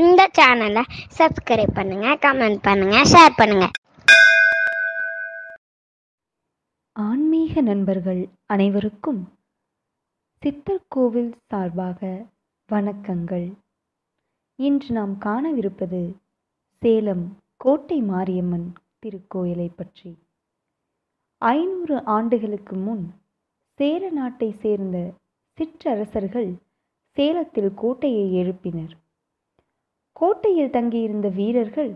இந்த சேனலை சப்ஸ்கிரைப் பண்ணுங்கள் கமெண்ட் பண்ணுங்கள் ஷேர் பண்ணுங்கள் ஆன்மீக நண்பர்கள் அனைவருக்கும் சித்தர்கோவில் சார்பாக வணக்கங்கள் இன்று நாம் காணவிருப்பது சேலம் கோட்டை மாரியம்மன் திருக்கோயிலை பற்றி ஐநூறு ஆண்டுகளுக்கு முன் சேர நாட்டை சேர்ந்த சிற்றரசர்கள் சேலத்தில் கோட்டையை எழுப்பினர் கோட்டையில் தங்கியிருந்த வீரர்கள்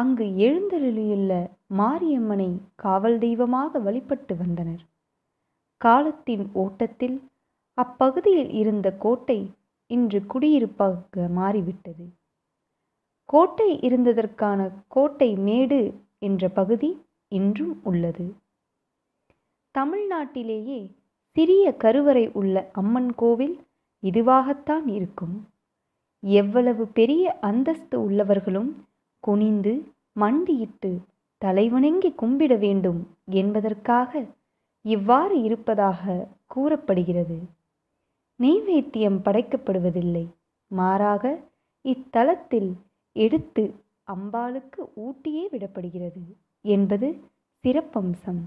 அங்கு எழுந்தருளியுள்ள மாரியம்மனை காவல் தெய்வமாக வழிபட்டு வந்தனர் காலத்தின் ஓட்டத்தில் அப்பகுதியில் இருந்த கோட்டை இன்று குடியிருப்பாக மாறிவிட்டது கோட்டை இருந்ததற்கான கோட்டை மேடு என்ற பகுதி இன்றும் உள்ளது தமிழ்நாட்டிலேயே சிறிய கருவறை உள்ள அம்மன் கோவில் இதுவாகத்தான் இருக்கும் எவ்வளவு பெரிய அந்தஸ்து உள்ளவர்களும் குனிந்து மண்டியிட்டு தலைவணங்கி கும்பிட வேண்டும் என்பதற்காக இவ்வாறு இருப்பதாக கூறப்படுகிறது நெய்வேத்தியம் படைக்கப்படுவதில்லை மாறாக இத்தலத்தில் எடுத்து அம்பாளுக்கு ஊட்டியே விடப்படுகிறது என்பது சிறப்பம்சம்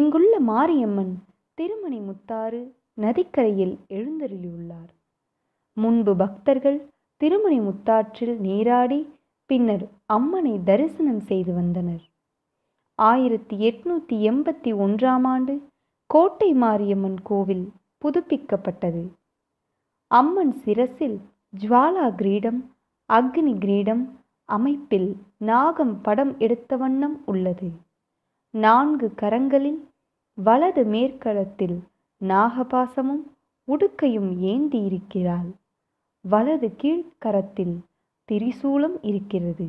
இங்குள்ள மாரியம்மன் திருமணி முத்தாறு நதிக்கரையில் எழுந்தருளியுள்ளார் முன்பு பக்தர்கள் திருமணி முத்தாற்றில் நீராடி பின்னர் அம்மனை தரிசனம் செய்து வந்தனர் ஆயிரத்தி எட்நூற்றி எண்பத்தி ஒன்றாம் ஆண்டு கோட்டை மாரியம்மன் கோவில் புதுப்பிக்கப்பட்டது அம்மன் சிரசில் ஜுவாலா கிரீடம் அக்னி கிரீடம் அமைப்பில் நாகம் படம் எடுத்த வண்ணம் உள்ளது நான்கு கரங்களில் வலது மேற்களத்தில் நாகபாசமும் உடுக்கையும் ஏந்தி இருக்கிறாள் வலது கீழ்கரத்தில் திரிசூலம் இருக்கிறது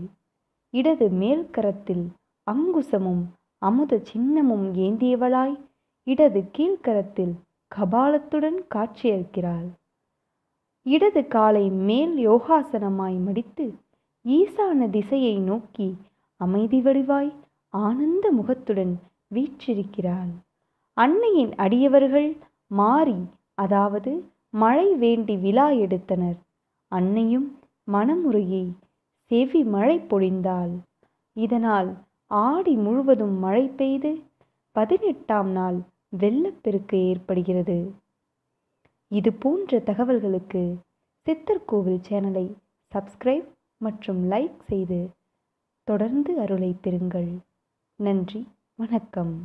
இடது மேல்கரத்தில் அங்குசமும் அமுத சின்னமும் ஏந்தியவளாய் இடது கீழ்கரத்தில் கபாலத்துடன் காட்சியளிக்கிறாள் இடது காலை மேல் யோகாசனமாய் மடித்து ஈசான திசையை நோக்கி அமைதி வடிவாய் ஆனந்த முகத்துடன் வீற்றிருக்கிறாள் அன்னையின் அடியவர்கள் மாறி அதாவது மழை வேண்டி விழா எடுத்தனர் அன்னையும் மனமுறையை செவி மழை பொழிந்தாள் இதனால் ஆடி முழுவதும் மழை பெய்து பதினெட்டாம் நாள் வெள்ளப்பெருக்கு ஏற்படுகிறது இது போன்ற தகவல்களுக்கு சித்தர்கோவில் சேனலை சப்ஸ்கிரைப் மற்றும் லைக் செய்து தொடர்ந்து அருளை பெறுங்கள் நன்றி வணக்கம்